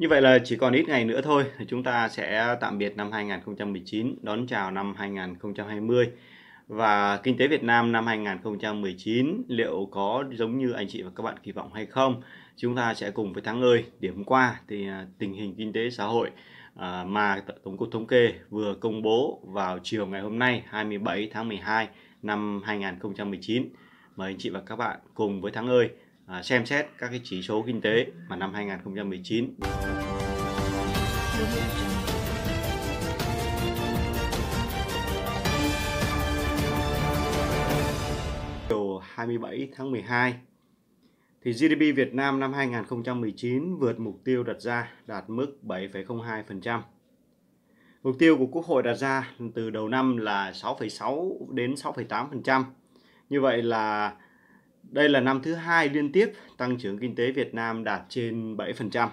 Như vậy là chỉ còn ít ngày nữa thôi thì chúng ta sẽ tạm biệt năm 2019, đón chào năm 2020. Và kinh tế Việt Nam năm 2019 liệu có giống như anh chị và các bạn kỳ vọng hay không? Chúng ta sẽ cùng với tháng ơi điểm qua thì à, tình hình kinh tế xã hội à, mà Tổng cục Thống kê vừa công bố vào chiều ngày hôm nay 27 tháng 12 năm 2019. Mời anh chị và các bạn cùng với tháng ơi À, xem xét các cái chỉ số kinh tế mà năm 2019. Điều 27 tháng 12 thì GDP Việt Nam năm 2019 vượt mục tiêu đặt ra đạt mức 7,02%. Mục tiêu của Quốc hội đặt ra từ đầu năm là 6,6 đến 6,8%. Như vậy là đây là năm thứ hai liên tiếp tăng trưởng kinh tế Việt Nam đạt trên 7%.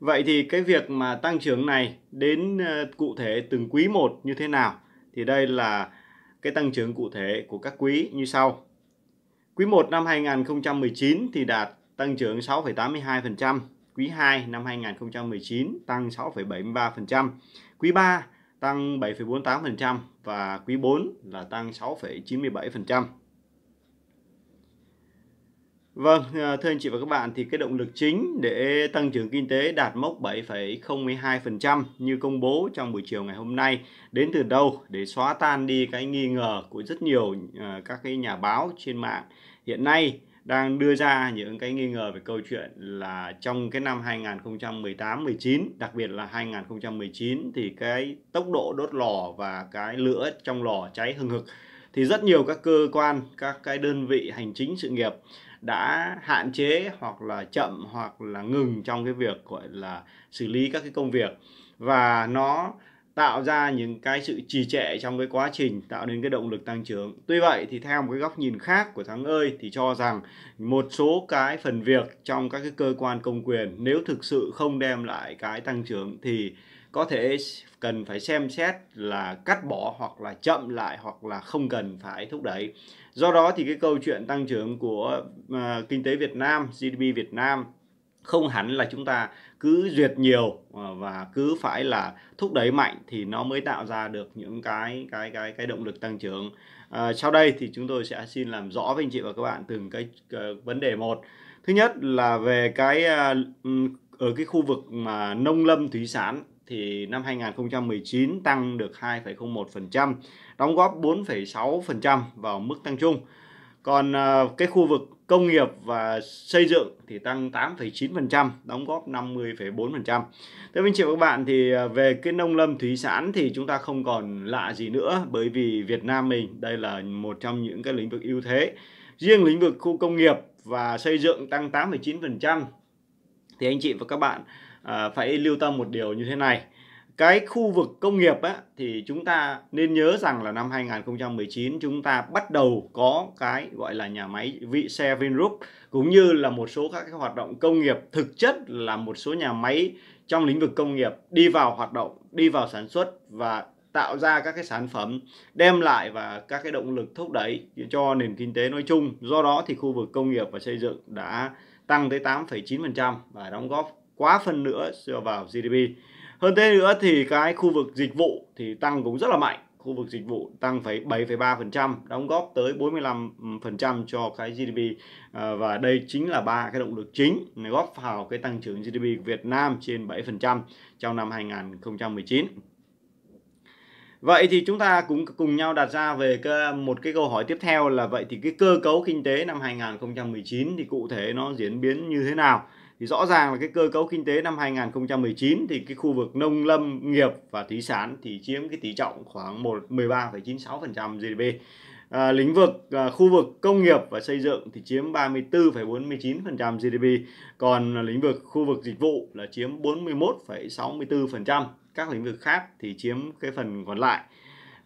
Vậy thì cái việc mà tăng trưởng này đến ờ, cụ thể từng quý một như thế nào? Thì đây là cái tăng trưởng cụ thể của các quý như sau. Quý 1 năm 2019 thì đạt tăng trưởng 6,82%, quý 2 năm 2019 tăng 6,73%, quý 3 tăng 7,48% và quý 4 là tăng 6,97%. Vâng, à, thưa anh chị và các bạn, thì cái động lực chính để tăng trưởng kinh tế đạt mốc 7,02% như công bố trong buổi chiều ngày hôm nay đến từ đâu để xóa tan đi cái nghi ngờ của rất nhiều à, các cái nhà báo trên mạng hiện nay đang đưa ra những cái nghi ngờ về câu chuyện là trong cái năm 2018-19, đặc biệt là 2019 thì cái tốc độ đốt lò và cái lửa trong lò cháy hừng hực thì rất nhiều các cơ quan, các cái đơn vị hành chính sự nghiệp đã hạn chế hoặc là chậm hoặc là ngừng trong cái việc gọi là xử lý các cái công việc và nó tạo ra những cái sự trì trệ trong cái quá trình tạo nên cái động lực tăng trưởng. Tuy vậy thì theo một cái góc nhìn khác của Thắng ơi thì cho rằng một số cái phần việc trong các cái cơ quan công quyền nếu thực sự không đem lại cái tăng trưởng thì có thể cần phải xem xét là cắt bỏ hoặc là chậm lại hoặc là không cần phải thúc đẩy. Do đó thì cái câu chuyện tăng trưởng của uh, kinh tế Việt Nam, GDP Việt Nam không hẳn là chúng ta cứ duyệt nhiều à, và cứ phải là thúc đẩy mạnh thì nó mới tạo ra được những cái cái cái cái động lực tăng trưởng. À, sau đây thì chúng tôi sẽ xin làm rõ với anh chị và các bạn từng cái, cái ờ, vấn đề một. Thứ nhất là về cái à, ừ, ở cái khu vực mà nông lâm thủy sản thì năm 2019 tăng được 2,01%, đóng góp 4,6% vào mức tăng chung. Còn ờ, cái khu vực công nghiệp và xây dựng thì tăng 8,9%, đóng góp 50,4%. Thưa anh chị và các bạn thì ờ, về cái nông lâm thủy sản thì chúng ta không còn lạ gì nữa bởi vì Việt Nam mình đây là một trong những cái lĩnh vực ưu thế. Riêng lĩnh vực khu công nghiệp và xây dựng tăng 8,9% thì anh chị và các bạn à, phải lưu tâm một điều như thế này cái khu vực công nghiệp á, thì chúng ta nên nhớ rằng là năm 2019 chúng ta bắt đầu có cái gọi là nhà máy vị xe Vingroup cũng như là một số các cái hoạt động công nghiệp thực chất là một số nhà máy trong lĩnh vực công nghiệp đi vào hoạt động, đi vào sản xuất và tạo ra các cái sản phẩm đem lại và các cái động lực thúc đẩy cho nền kinh tế nói chung. Do đó thì khu vực công nghiệp và xây dựng đã tăng tới 8,9% và đóng góp quá phần nữa dựa vào GDP. Hơn thế nữa thì cái khu vực dịch vụ thì tăng cũng rất là mạnh. Khu vực dịch vụ tăng phải 7,3%, đóng góp tới 45% ừ, cho cái GDP à, và đây chính là ba cái động lực chính góp vào cái tăng trưởng GDP của Việt Nam trên 7% trong năm 2019. Vậy thì chúng ta cũng cùng nhau đặt ra về một cái câu hỏi tiếp theo là vậy thì cái cơ cấu kinh tế năm 2019 thì cụ thể nó diễn biến như thế nào? thì rõ ràng là cái cơ cấu kinh tế năm 2019 thì cái khu vực nông lâm nghiệp và thủy sản thì chiếm cái tỷ trọng khoảng 13,96% GDP à, lĩnh vực à, khu vực công nghiệp và xây dựng thì chiếm 34,49% GDP còn lĩnh vực khu vực dịch vụ là chiếm 41,64% các lĩnh vực khác thì chiếm cái phần còn lại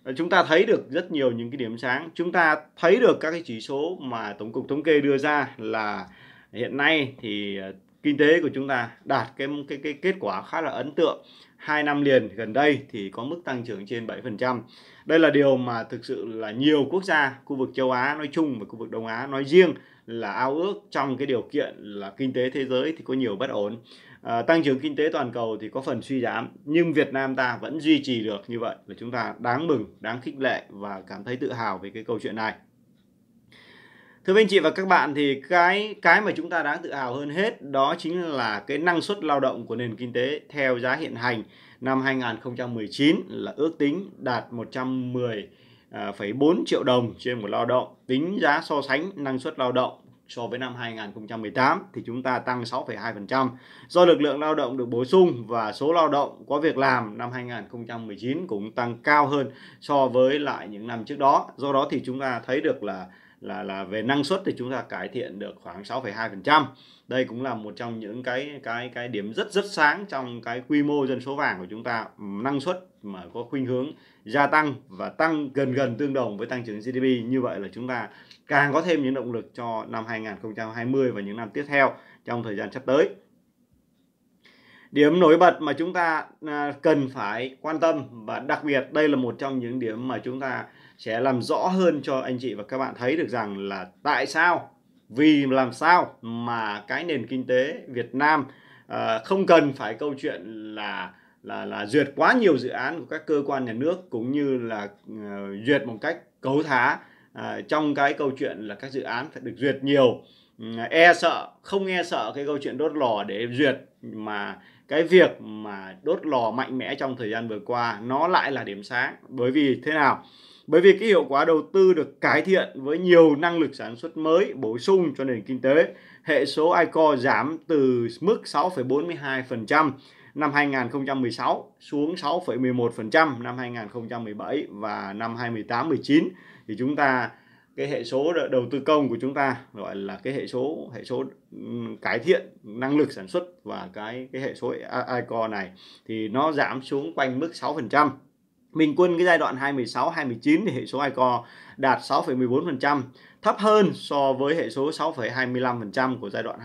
à, chúng ta thấy được rất nhiều những cái điểm sáng chúng ta thấy được các cái chỉ số mà tổng cục thống kê đưa ra là hiện nay thì à, kinh tế của chúng ta đạt cái cái cái kết quả khá là ấn tượng. hai năm liền gần đây thì có mức tăng trưởng trên 7%. Đây là điều mà thực sự là nhiều quốc gia khu vực châu Á nói chung và khu vực Đông Á nói riêng là ao ước trong cái điều kiện là kinh tế thế giới thì có nhiều bất ổn. À, tăng trưởng kinh tế toàn cầu thì có phần suy giảm nhưng Việt Nam ta vẫn duy trì được như vậy là chúng ta đáng mừng, đáng khích lệ và cảm thấy tự hào về cái câu chuyện này. Thưa anh chị và các bạn thì cái cái mà chúng ta đáng tự hào hơn hết đó chính là cái năng suất lao động của nền kinh tế theo giá hiện hành năm 2019 là ước tính đạt 110,4 à, triệu đồng trên một lao động. Tính giá so sánh năng suất lao động so với năm 2018 thì chúng ta tăng 6,2% do lực lượng lao động được bổ sung và số lao động có việc làm năm 2019 cũng tăng cao hơn so với lại những năm trước đó. Do đó thì chúng ta thấy được là là là về năng suất thì chúng ta cải thiện được khoảng 6,2%. Đây cũng là một trong những cái cái cái điểm rất rất sáng trong cái quy mô dân số vàng của chúng ta, năng suất mà có khuynh hướng gia tăng và tăng gần gần tương đồng với tăng trưởng GDP. Như vậy là chúng ta càng có thêm những động lực cho năm 2020 và những năm tiếp theo trong thời gian sắp tới. Điểm nổi bật mà chúng ta à, cần phải quan tâm và đặc biệt đây là một trong những điểm mà chúng ta sẽ làm rõ hơn cho anh chị và các bạn thấy được rằng là tại sao vì làm sao mà cái nền kinh tế Việt Nam à, không cần phải câu chuyện là là là duyệt quá nhiều dự án của các cơ quan nhà nước cũng như là uh, duyệt một cách cấu thá uh, trong cái câu chuyện là các dự án phải được duyệt nhiều uh, e sợ không e sợ cái câu chuyện đốt lò để duyệt mà cái việc mà đốt lò mạnh mẽ trong thời gian vừa qua nó lại là điểm sáng bởi vì thế nào bởi vì cái hiệu quả đầu tư được cải thiện với nhiều năng lực sản xuất mới bổ sung cho nền kinh tế. Hệ số ICO giảm từ mức 6,42% năm 2016 xuống 6,11% năm 2017 và năm 28-19 thì chúng ta cái hệ số đầu tư công của chúng ta gọi là cái hệ số hệ số cải thiện năng lực sản xuất và cái cái hệ số ICO này thì nó giảm xuống quanh mức 6% Bình quân cái giai đoạn 2016-2019 thì hệ số ICO đạt 6,14%, thấp hơn so với hệ số 6,25% của giai đoạn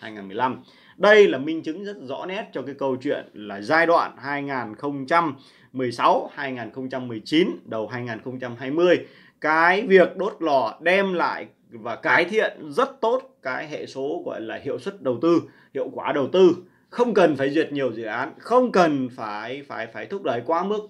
2011-2015. Đây là minh chứng rất rõ nét cho cái câu chuyện là giai đoạn 2016, 2019, đầu 2020, cái việc đốt lò đem lại và cải thiện rất tốt cái hệ số gọi là hiệu suất đầu tư, hiệu quả đầu tư không cần phải duyệt nhiều dự án không cần phải phải phải thúc đẩy quá mức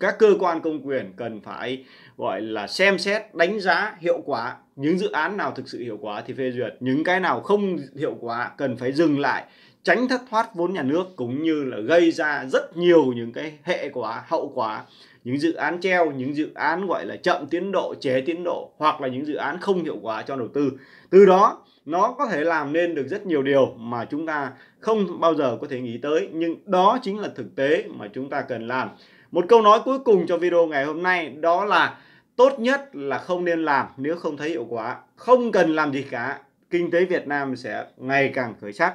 các cơ quan công quyền cần phải gọi là xem xét đánh giá hiệu quả những dự án nào thực sự hiệu quả thì phê duyệt những cái nào không hiệu quả cần phải dừng lại tránh thất thoát vốn nhà nước cũng như là gây ra rất nhiều những cái hệ quả hậu quả những dự án treo những dự án gọi là chậm tiến độ chế tiến độ hoặc là những dự án không hiệu quả cho đầu tư từ đó nó có thể làm nên được rất nhiều điều mà chúng ta không bao giờ có thể nghĩ tới nhưng đó chính là thực tế mà chúng ta cần làm một câu nói cuối cùng cho video ngày hôm nay đó là tốt nhất là không nên làm nếu không thấy hiệu quả không cần làm gì cả kinh tế Việt Nam sẽ ngày càng khởi sắc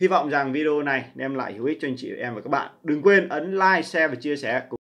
hy vọng rằng video này đem lại hữu ích cho anh chị em và các bạn đừng quên ấn like share và chia sẻ